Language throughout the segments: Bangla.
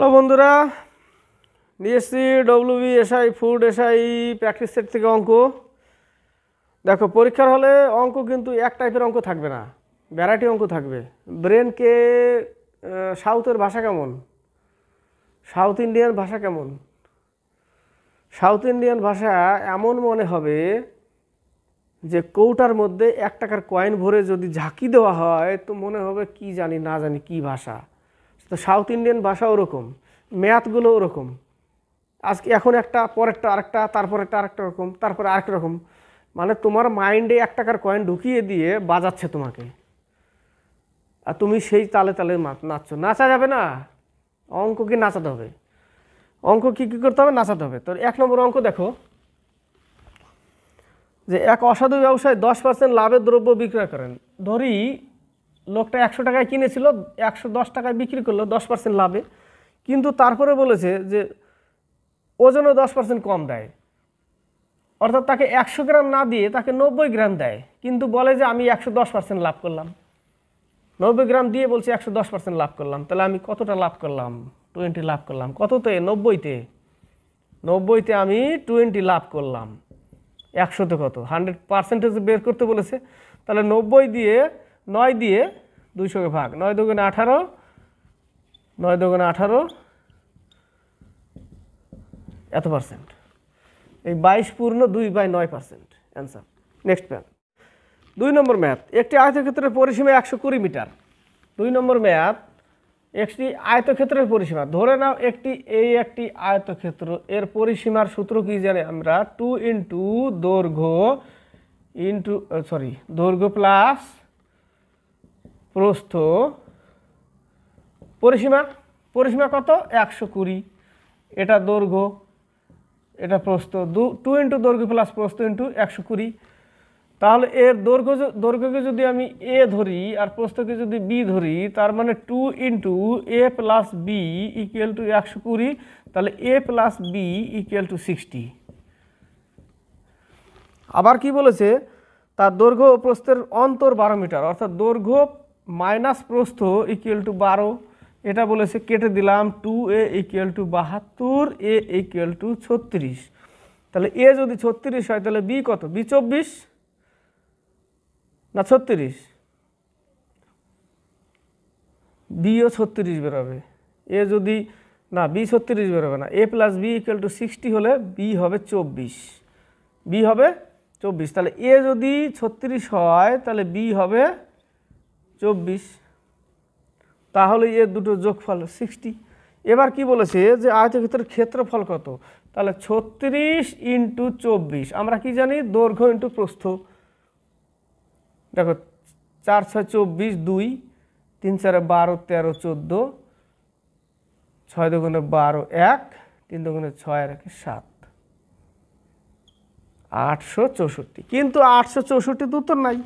হ্যালো বন্ধুরা W B SI food SI practice set থেকে অঙ্ক দেখো পরীক্ষার হলে অঙ্ক কিন্তু এক টাইপের অঙ্ক থাকবে না ভ্যারাইটি অঙ্ক থাকবে ব্রেনকে সাউথের ভাষা কেমন সাউথ ইন্ডিয়ান ভাষা কেমন সাউথ ইন্ডিয়ান ভাষা এমন মনে হবে যে কৌটার মধ্যে এক টাকার কয়েন ভরে যদি ঝাঁকি দেওয়া হয় তো মনে হবে কি জানি না জানি কি ভাষা তো সাউথ ইন্ডিয়ান ভাষা ওরকম ম্যাথগুলো ওরকম আজকে এখন একটা পরেরটা আরেকটা তারপর একটা আরেকটা রকম তারপর আরেক রকম মানে তোমার মাইন্ডে এক টাকার কয়েন ঢুকিয়ে দিয়ে বাজাচ্ছে তোমাকে আর তুমি সেই তালে তালে নাচছো নাচা যাবে না অঙ্ক কি নাচাতে হবে অঙ্ক কী কী করতে হবে নাচাতে হবে তো এক নম্বর অঙ্ক দেখো যে এক অসাধু ব্যবসায় দশ পার্সেন্ট লাভের দ্রব্য বিক্রয় করেন ধরি লোকটা একশো টাকায় কিনেছিল একশো দশ টাকায় বিক্রি করলো দশ পার্সেন্ট লাভে কিন্তু তারপরে বলেছে যে ওজনও দশ পার্সেন্ট কম দেয় অর্থাৎ তাকে একশো গ্রাম না দিয়ে তাকে নব্বই গ্রাম দেয় কিন্তু বলে যে আমি একশো দশ পার্সেন্ট লাভ করলাম নব্বই গ্রাম দিয়ে বলছে একশো দশ পার্সেন্ট লাভ করলাম তাহলে আমি কতটা লাভ করলাম টোয়েন্টি লাভ করলাম কততে নব্বইতে নব্বইতে আমি টোয়েন্টি লাভ করলাম একশোতে কত হান্ড্রেড পার্সেন্টেজ বের করতে বলেছে তাহলে নব্বই দিয়ে নয় দিয়ে দুইশোকে ভাগ নয় দুগুণে আঠারো নয় দুগুণে আঠারো এত পার্সেন্ট এই বাইশ পূর্ণ দুই বাই নয় পার্সেন্ট অ্যান্সার নেক্সট ম্যাথ দুই নম্বর ম্যাথ একটি আয়তক্ষেত্রের পরিসীমা একশো কুড়ি মিটার দুই নম্বর ম্যাথ একটি আয়তক্ষেত্রের পরিসীমা ধরে নাও একটি এই একটি আয়তক্ষেত্র এর পরিসীমার সূত্র কি জানি আমরা টু ইন্টু দৈর্ঘ্য ইন্টু সরি দৈর্ঘ্য প্লাস প্রস্থ পরিসীমা পরিসীমা কত একশো কুড়ি এটা দৈর্ঘ্য এটা প্রস্থ দু টু ইন্টু দৈর্ঘ্য প্লাস প্রস্থ ইন্টু একশো কুড়ি তাহলে এর দৈর্ঘ্য দৈর্ঘ্যকে যদি আমি এ ধরি আর প্রস্থকে যদি বি ধরি তার মানে two into A plus B equal to একশো কুড়ি তাহলে A plus B equal to sixty আবার কি বলেছে তার দৈর্ঘ্য প্রস্থের অন্তর বারো মিটার অর্থাৎ দৈর্ঘ্য মাইনাস প্রস্থ ইকুয়াল টু বারো এটা বলেছে কেটে দিলাম টু এ ইকুয়াল টু বাহাত্তর এ ইকুয়াল টু ছত্রিশ তাহলে এ যদি ছত্রিশ হয় তাহলে বি কত বি চব্বিশ না ছত্রিশ বিও ছত্রিশ বেরোবে এ যদি না বি ছত্রিশ বেরোবে না A plus B equal to sixty হলে বি হবে চব্বিশ বি হবে চব্বিশ তাহলে এ যদি ছত্রিশ হয় তাহলে বি হবে চব্বিশ তাহলে এর দুটো যোগফল সিক্সটি এবার কি বলেছে যে আয়তের আয়তক্ষেত্রের ক্ষেত্রফল কত তাহলে ছত্রিশ ইন্টু চব্বিশ আমরা কি জানি দৈর্ঘ্য ইন্টু প্রস্থ দেখো চার ছয় চব্বিশ দুই তিন চারে বারো তেরো চোদ্দো ছয় দুগুণে বারো এক তিন দুগুণে ছয় আর একে সাত আটশো চৌষট্টি কিন্তু আটশো চৌষট্টি তো নাই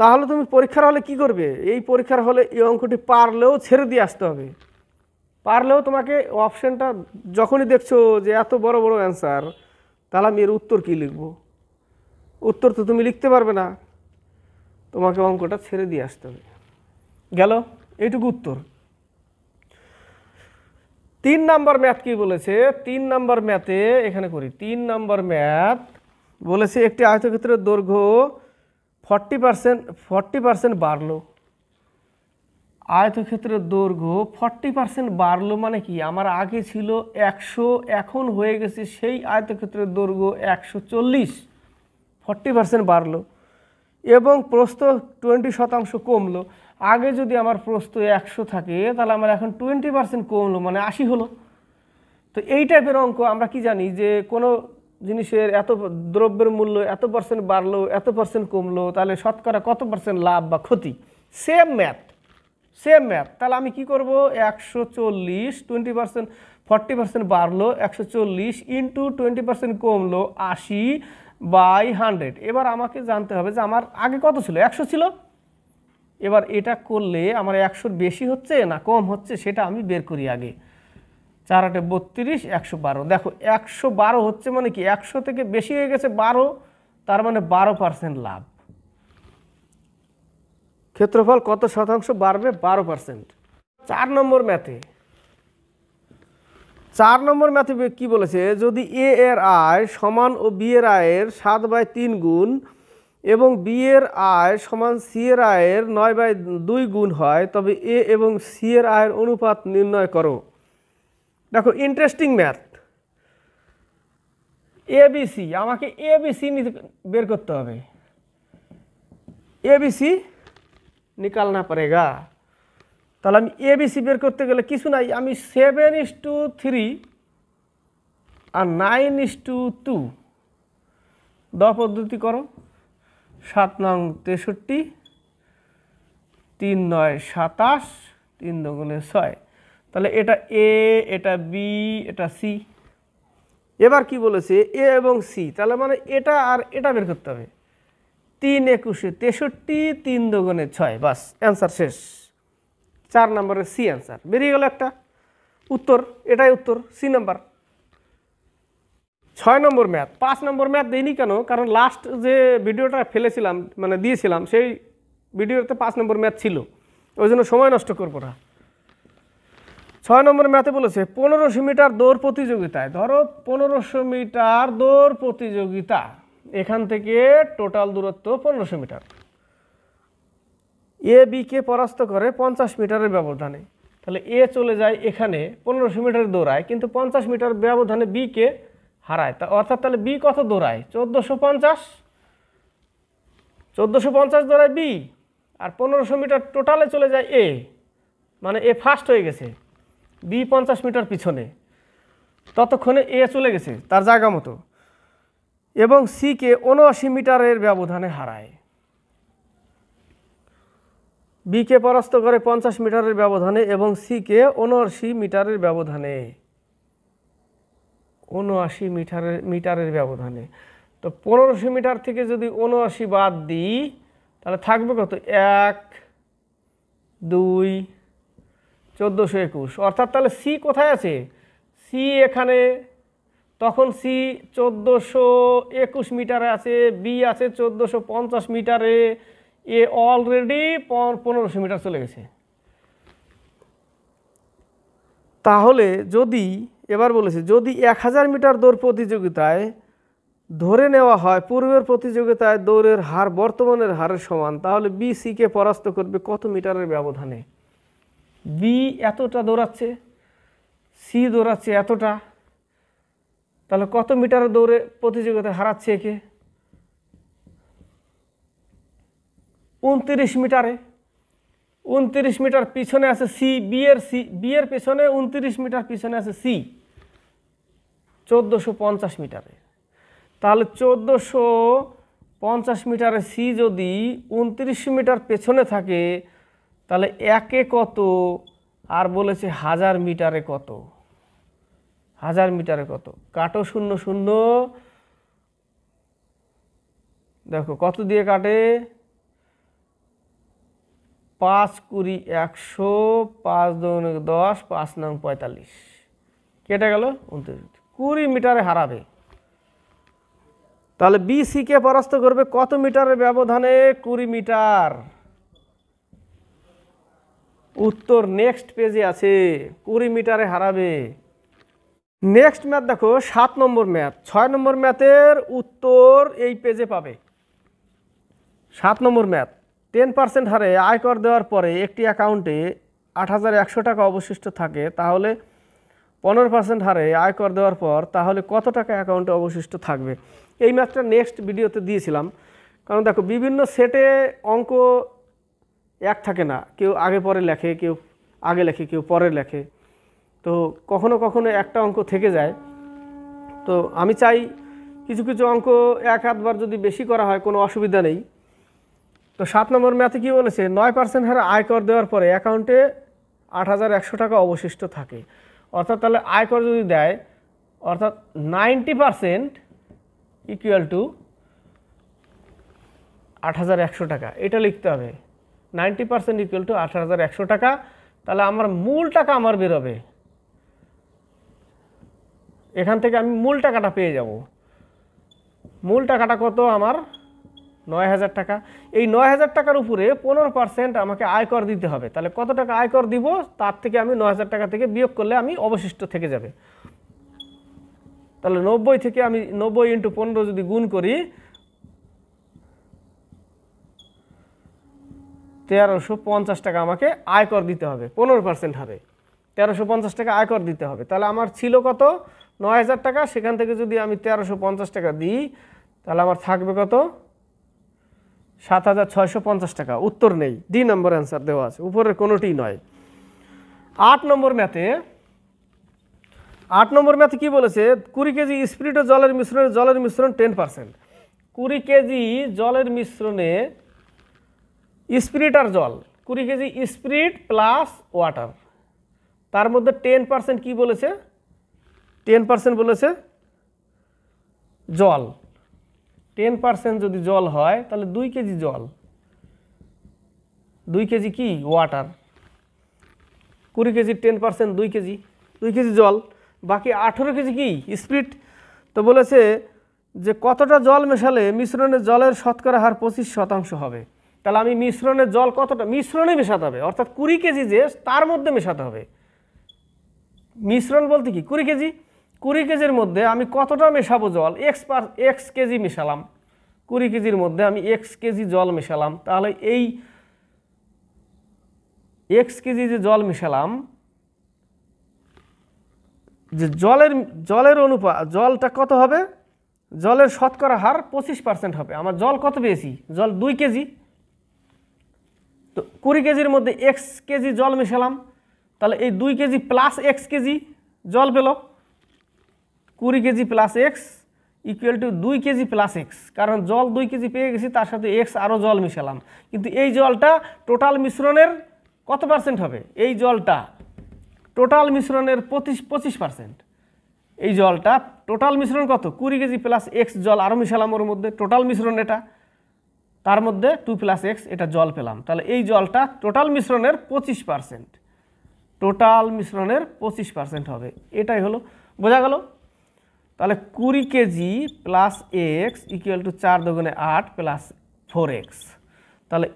তাহলে তুমি পরীক্ষার হলে কি করবে এই পরীক্ষার হলে এই অঙ্কটি পারলেও ছেড়ে দিয়ে আসতে হবে পারলেও তোমাকে অপশানটা যখনই দেখছো যে এত বড় বড় অ্যান্সার তাহলে আমি এর উত্তর কী লিখব উত্তর তো তুমি লিখতে পারবে না তোমাকে অঙ্কটা ছেড়ে দিয়ে আসতে হবে গেল এইটুকু উত্তর তিন নাম্বার ম্যাথ কি বলেছে তিন নাম্বার ম্যাথে এখানে করি তিন নাম্বার ম্যাথ বলেছে একটি আয়তক্ষেত্রের দৈর্ঘ্য ফর্টি পার্সেন্ট ফর্টি পার্সেন্ট বাড়লো আয়তক্ষেত্রের দৈর্ঘ্য ফর্টি পার্সেন্ট বাড়লো মানে কি আমার আগে ছিল একশো এখন হয়ে গেছে সেই আয়তক্ষেত্রের দৈর্ঘ্য একশো চল্লিশ ফর্টি পার্সেন্ট বাড়লো এবং প্রস্থ টোয়েন্টি শতাংশ কমলো আগে যদি আমার প্রস্থ একশো থাকে তাহলে আমার এখন টোয়েন্টি পার্সেন্ট কমলো মানে আশি হলো তো এই টাইপের অঙ্ক আমরা কি জানি যে কোনো জিনিসের এত দ্রব্যের মূল্য এত পার্সেন্ট বাড়লো এত পার্সেন্ট কমলো তাহলে শতকরা কত পার্সেন্ট লাভ বা ক্ষতি সেম ম্যাথ সেম ম্যাথ তাহলে আমি কি করব একশো চল্লিশ টোয়েন্টি পার্সেন্ট ফর্টি পার্সেন্ট বাড়লো একশো চল্লিশ ইন্টু টোয়েন্টি পার্সেন্ট কমলো আশি বাই হান্ড্রেড এবার আমাকে জানতে হবে যে আমার আগে কত ছিল একশো ছিল এবার এটা করলে আমার একশোর বেশি হচ্ছে না কম হচ্ছে সেটা আমি বের করি আগে চার আটে বত্রিশ একশো বারো দেখো একশো বারো হচ্ছে মানে কি একশো থেকে বেশি হয়ে গেছে বারো তার মানে বারো পার্সেন্ট লাভ ক্ষেত্রফল কত শতাংশ বাড়বে বারো পার্সেন্ট চার নম্বর ম্যাথে চার নম্বর ম্যাথে কি বলেছে যদি এ এর আয় সমান ও বি এর আয়ের সাত বাই তিন গুণ এবং বি এর আয় সমান সি এর আয়ের নয় বাই দুই গুণ হয় তবে এ এবং সি এর আয়ের অনুপাত নির্ণয় করো দেখো ইন্টারেস্টিং ম্যাথ এবিসি আমাকে এবিসি বের করতে হবে এবিসি নিকালনা পড়েগা তাহলে আমি এবিসি বের করতে গেলে কিছু নাই আমি সেভেন ইস টু থ্রি আর নাইন ইস টু টু দ পদ্ধতি করো সাত নং তেষট্টি তিন নয় সাতাশ তিন দগুনে ছয় তাহলে এটা এ এটা বি এটা সি এবার কি বলেছে এ এবং সি তাহলে মানে এটা আর এটা বের করতে হবে তিন একুশে তেষট্টি তিন দোগনে ছয় বাস অ্যান্সার শেষ চার নম্বরের সি অ্যান্সার বেরিয়ে গেল একটা উত্তর এটাই উত্তর সি নাম্বার ছয় নম্বর ম্যাথ পাঁচ নম্বর ম্যাথ দিইনি কেন কারণ লাস্ট যে ভিডিওটা ফেলেছিলাম মানে দিয়েছিলাম সেই ভিডিওতে পাঁচ নম্বর ম্যাথ ছিল ওই জন্য সময় নষ্ট করবো না ছয় নম্বর ম্যাথে বলেছে পনেরোশো মিটার দৌড় প্রতিযোগিতায় ধরো পনেরোশো মিটার দৌড় প্রতিযোগিতা এখান থেকে টোটাল দূরত্ব পনেরোশো মিটার এ বিকে পরাস্ত করে পঞ্চাশ মিটারের ব্যবধানে তাহলে এ চলে যায় এখানে পনেরোশো মিটার দৌড়ায় কিন্তু পঞ্চাশ মিটার ব্যবধানে বিকে হারায় তা অর্থাৎ তাহলে বি কত দৌড়ায় চোদ্দোশো পঞ্চাশ চোদ্দোশো পঞ্চাশ দৌড়ায় বি আর পনেরোশো মিটার টোটালে চলে যায় এ মানে এ ফার্স্ট হয়ে গেছে বি পঞ্চাশ মিটার পিছনে ততক্ষণে এ চলে গেছে তার জায়গা মতো এবং সিকে উনআশি মিটারের ব্যবধানে হারায় বিকে পরাস্ত করে পঞ্চাশ মিটারের ব্যবধানে এবং সিকে উনআশি মিটারের ব্যবধানে উনআশি মিটারের মিটারের ব্যবধানে তো পনেরোশো মিটার থেকে যদি উনআশি বাদ দিই তাহলে থাকবে কত এক দুই চোদ্দোশো একুশ অর্থাৎ তাহলে সি কোথায় আছে সি এখানে তখন সি চোদ্দোশো একুশ মিটারে আছে বি আছে চোদ্দোশো পঞ্চাশ মিটারে এ অলরেডি পনেরোশো মিটার চলে গেছে তাহলে যদি এবার বলেছে যদি এক হাজার মিটার দৌড় প্রতিযোগিতায় ধরে নেওয়া হয় পূর্বের প্রতিযোগিতায় দৌড়ের হার বর্তমানের হারের সমান তাহলে বি সিকে পরাস্ত করবে কত মিটারের ব্যবধানে বি এতটা দৌড়াচ্ছে সি দৌড়াচ্ছে এতটা তাহলে কত মিটার দৌড়ে প্রতিযোগিতায় হারাচ্ছে একে উনত্রিশ মিটারে উনত্রিশ মিটার পিছনে আছে সি বিয়ের সি বিয়ের পেছনে উনত্রিশ মিটার পিছনে আছে সি চোদ্দোশো পঞ্চাশ মিটারে তাহলে চোদ্দোশো পঞ্চাশ মিটারে সি যদি উনত্রিশ মিটার পেছনে থাকে তাহলে একে কত আর বলেছে হাজার মিটারে কত হাজার মিটারে কত কাটো শূন্য শূন্য দেখো কত দিয়ে কাটে পাঁচ কুড়ি একশো পাঁচ দৌন দশ পাঁচ নং পঁয়তাল্লিশ কেটে গেল উনত্রিশ কুড়ি মিটারে হারাবে তাহলে কে পরাস্ত করবে কত মিটারের ব্যবধানে কুড়ি মিটার উত্তর নেক্সট পেজে আছে কুড়ি মিটারে হারাবে নেক্সট ম্যাথ দেখো সাত নম্বর ম্যাথ ছয় নম্বর ম্যাথের উত্তর এই পেজে পাবে সাত নম্বর ম্যাথ টেন পার্সেন্ট হারে আয়কর দেওয়ার পরে একটি অ্যাকাউন্টে আট হাজার একশো টাকা অবশিষ্ট থাকে তাহলে পনেরো পার্সেন্ট হারে আয়কর দেওয়ার পর তাহলে কত টাকা অ্যাকাউন্টে অবশিষ্ট থাকবে এই ম্যাথটা নেক্সট ভিডিওতে দিয়েছিলাম কারণ দেখো বিভিন্ন সেটে অঙ্ক এক থাকে না কেউ আগে পরে লেখে কেউ আগে লেখে কেউ পরে লেখে তো কখনো কখনো একটা অঙ্ক থেকে যায় তো আমি চাই কিছু কিছু অঙ্ক এক আধবার যদি বেশি করা হয় কোনো অসুবিধা নেই তো সাত নম্বর ম্যাথে কী বলেছে নয় পার্সেন্ট হারে আয়কর দেওয়ার পরে অ্যাকাউন্টে আট হাজার একশো টাকা অবশিষ্ট থাকে অর্থাৎ তাহলে আয়কর যদি দেয় অর্থাৎ নাইনটি পার্সেন্ট ইকুয়াল টু আট হাজার একশো টাকা এটা লিখতে হবে নাইনটি পার্সেন্ট ইকুয়াল টু আঠারো হাজার একশো টাকা তাহলে আমার মূল টাকা আমার বেরোবে এখান থেকে আমি মূল টাকাটা পেয়ে যাব মূল টাকাটা কত আমার নয় হাজার টাকা এই নয় হাজার টাকার উপরে পনেরো পার্সেন্ট আমাকে আয়কর দিতে হবে তাহলে কত টাকা আয়কর দিব তার থেকে আমি নয় হাজার টাকা থেকে বিয়োগ করলে আমি অবশিষ্ট থেকে যাবে তাহলে নব্বই থেকে আমি নব্বই ইন্টু পনেরো যদি গুণ করি তেরোশো পঞ্চাশ টাকা আমাকে আয়কর দিতে হবে পনেরো পার্সেন্ট হারে তেরোশো পঞ্চাশ টাকা আয়কর দিতে হবে তাহলে আমার ছিল কত নয় হাজার টাকা সেখান থেকে যদি আমি তেরোশো পঞ্চাশ টাকা দিই তাহলে আমার থাকবে কত সাত হাজার ছয়শো পঞ্চাশ টাকা উত্তর নেই ডি নম্বর অ্যান্সার দেওয়া আছে উপরের কোনোটি নয় আট নম্বর ম্যাথে আট নম্বর ম্যাথে কি বলেছে কুড়ি কেজি স্প্রিট ও জলের মিশ্রণে জলের মিশ্রণ টেন পার্সেন্ট কুড়ি কেজি জলের মিশ্রণে স্পিরিট আর জল কুড়ি কেজি স্পিরিট প্লাস ওয়াটার তার মধ্যে টেন পার্সেন্ট কী বলেছে টেন পার্সেন্ট বলেছে জল টেন পার্সেন্ট যদি জল হয় তাহলে দুই কেজি জল দুই কেজি কি ওয়াটার কুড়ি কেজি টেন পার্সেন্ট দুই কেজি দুই কেজি জল বাকি আঠেরো কেজি কি স্পিরিট তো বলেছে যে কতটা জল মেশালে মিশ্রণে জলের শতকরা হার পঁচিশ শতাংশ হবে তাহলে আমি মিশ্রণের জল কতটা মিশ্রণে মেশাতে হবে অর্থাৎ কুড়ি কেজি যে তার মধ্যে মেশাতে হবে মিশ্রণ বলতে কি কুড়ি কেজি কুড়ি কেজির মধ্যে আমি কতটা মেশাবো জল এক্স পার এক্স কেজি মেশালাম কুড়ি কেজির মধ্যে আমি এক্স কেজি জল মেশালাম তাহলে এই এক্স কেজি যে জল মেশালাম যে জলের জলের অনুপা জলটা কত হবে জলের শতকরা হার পঁচিশ পার্সেন্ট হবে আমার জল কত পেয়েছি জল দুই কেজি তো কুড়ি কেজির মধ্যে এক্স কেজি জল মেশালাম তাহলে এই দুই কেজি প্লাস এক্স কেজি জল পেল কুড়ি KG plus X equal to দুই কেজি প্লাস এক্স কারণ জল দুই কেজি পেয়ে গেছি তার সাথে এক্স আরও জল মিশালাম কিন্তু এই জলটা টোটাল মিশ্রণের কত পার্সেন্ট হবে এই জলটা টোটাল মিশ্রণের পঁচিশ পঁচিশ পার্সেন্ট এই জলটা টোটাল মিশ্রণ কত কুড়ি কেজি প্লাস এক্স জল আরও মিশালাম ওর মধ্যে টোটাল মিশ্রণ এটা তার মধ্যে টু প্লাস এক্স এটা জল পেলাম তাহলে এই জলটা টোটাল মিশ্রণের পঁচিশ পারসেন্ট টোটাল মিশ্রণের পঁচিশ পারসেন্ট হবে এটাই হলো বোঝা গেল তাহলে কুড়ি KG plus X equal to চার দোকানে আট প্লাস ফোর এক্স তাহলে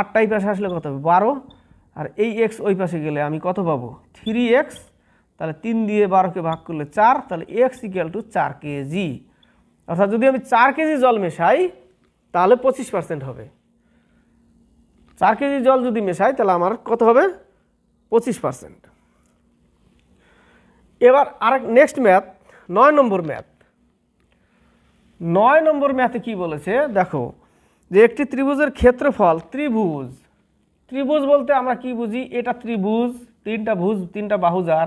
আটটাই পাশে আসলে কত হবে বারো আর এই এক্স ওই পাশে গেলে আমি কত পাবো থ্রি এক্স তাহলে তিন দিয়ে বারোকে ভাগ করলে চার তাহলে এক্স ইকুয়াল টু চার কেজি অর্থাৎ যদি আমি চার কেজি জল মেশাই তাহলে পঁচিশ পার্সেন্ট হবে চার কেজি জল যদি মেশাই তাহলে আমার কত হবে পঁচিশ পার্সেন্ট এবার আর নেক্সট ম্যাথ নয় নম্বর ম্যাথ নয় নম্বর ম্যাথে কি বলেছে দেখো যে একটি ত্রিভুজের ক্ষেত্রফল ত্রিভুজ ত্রিভুজ বলতে আমরা কি বুঝি এটা ত্রিভুজ তিনটা ভুজ তিনটা বাহুজার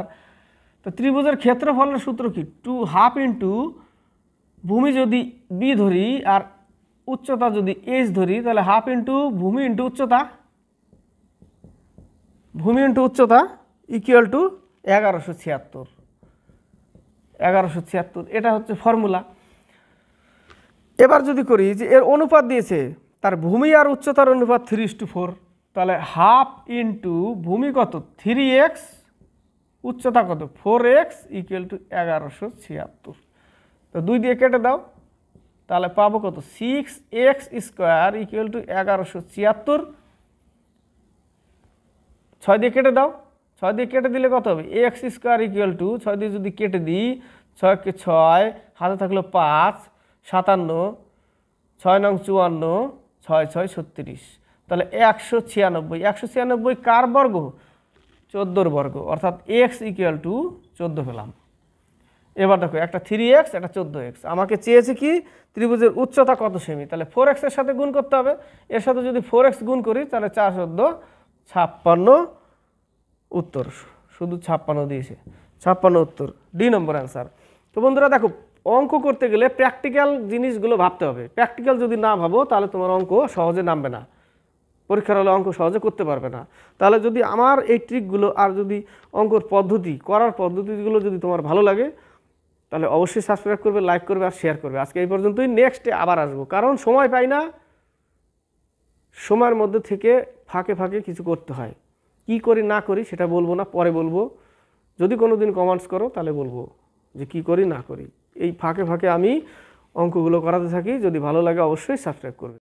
তো ত্রিভুজের ক্ষেত্রফলের সূত্র কি টু হাফ ইন্টু ভূমি যদি বি ধরি আর উচ্চতা যদি এইচ ধরি তাহলে হাফ ইন্টু ভূমি ইন্টু উচ্চতা ভূমি ইন্টু উচ্চতা ইকুয়াল টু এগারোশো ছিয়াত্তর এগারোশো ছিয়াত্তর এটা হচ্ছে ফর্মুলা এবার যদি করি যে এর অনুপাত দিয়েছে তার ভূমি আর উচ্চতার অনুপাত থ্রি টু ফোর তাহলে হাফ ইন্টু ভূমি কত থ্রি এক্স উচ্চতা কত ফোর এক্স ইকুয়াল টু এগারোশো ছিয়াত্তর তো দুই দিয়ে কেটে দাও তাহলে পাবো কত six X square equal to এগারোশো ছিয়াত্তর ছয় দিয়ে কেটে দাও ছয় দিয়ে কেটে দিলে কত হবে এক্স স্কোয়ার ইকুয়াল টু ছয় দিয়ে যদি কেটে দিই ছয়কে ছয় হাতে থাকলো পাঁচ সাতান্ন ছয় নং চুয়ান্ন ছয় ছয় ছত্রিশ তাহলে একশো ছিয়ানব্বই একশো ছিয়ানব্বই কার বর্গ চোদ্দোর বর্গ অর্থাৎ এক্স ইকুয়াল টু চোদ্দো পেলাম এবার দেখো একটা থ্রি এক্স একটা চোদ্দো এক্স আমাকে চেয়েছে কি ত্রিভুজের উচ্চতা কত সেমি তাহলে ফোর এক্সের সাথে গুণ করতে হবে এর সাথে যদি ফোর এক্স গুণ করি তাহলে চার চোদ্দ ছাপ্পান্ন উত্তর শুধু ছাপ্পান্ন দিয়েছে ছাপ্পান্ন উত্তর ডি নম্বর অ্যান্সার তো বন্ধুরা দেখো অঙ্ক করতে গেলে প্র্যাকটিক্যাল জিনিসগুলো ভাবতে হবে প্র্যাকটিক্যাল যদি না ভাবো তাহলে তোমার অঙ্ক সহজে নামবে না পরীক্ষার হলে অঙ্ক সহজে করতে পারবে না তাহলে যদি আমার এই ট্রিকগুলো আর যদি অঙ্কর পদ্ধতি করার পদ্ধতিগুলো যদি তোমার ভালো লাগে তাহলে অবশ্যই সাবস্ক্রাইব করবে লাইক করবে আর শেয়ার করবে আজকে এই পর্যন্তই নেক্সটে আবার আসবো কারণ সময় পাই না সময়ের মধ্যে থেকে ফাঁকে ফাঁকে কিছু করতে হয় কি করি না করি সেটা বলবো না পরে বলবো যদি কোনো দিন কমেন্টস করো তাহলে বলবো যে কি করি না করি এই ফাঁকে ফাঁকে আমি অঙ্কগুলো করাতে থাকি যদি ভালো লাগে অবশ্যই সাবস্ক্রাইব করবে